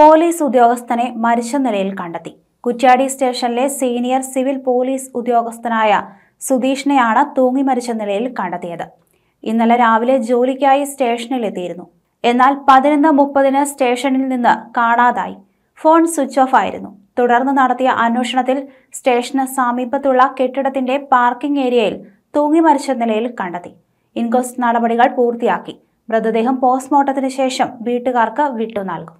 police ഉദ്യോഗസ്ഥനെ മരിച്ച നിലയിൽ കണ്ടെത്തി കുറ്റ്യാടി സ്റ്റേഷനിലെ സീനിയർ സിവിൽ പോലീസ് ഉദ്യോഗസ്ഥനായ സുധീഷിനെയാണ് തൂങ്ങി മരിച്ച നിലയിൽ കണ്ടെത്തിയത് ഇന്നലെ രാവിലെ ജോലിക്കായി സ്റ്റേഷനിലെത്തിയിരുന്നു എന്നാൽ പതിനൊന്ന് മുപ്പതിന് സ്റ്റേഷനിൽ നിന്ന് കാണാതായി ഫോൺ സ്വിച്ച് ഓഫ് ആയിരുന്നു തുടർന്ന് നടത്തിയ അന്വേഷണത്തിൽ സ്റ്റേഷന് സമീപത്തുള്ള കെട്ടിടത്തിന്റെ പാർക്കിംഗ് ഏരിയയിൽ തൂങ്ങി മരിച്ച നിലയിൽ കണ്ടെത്തി ഇൻക്വസ്റ്റ് നടപടികൾ പൂർത്തിയാക്കി മൃതദേഹം പോസ്റ്റ്മോർട്ടത്തിന് ശേഷം വീട്ടുകാർക്ക് വിട്ടു നൽകും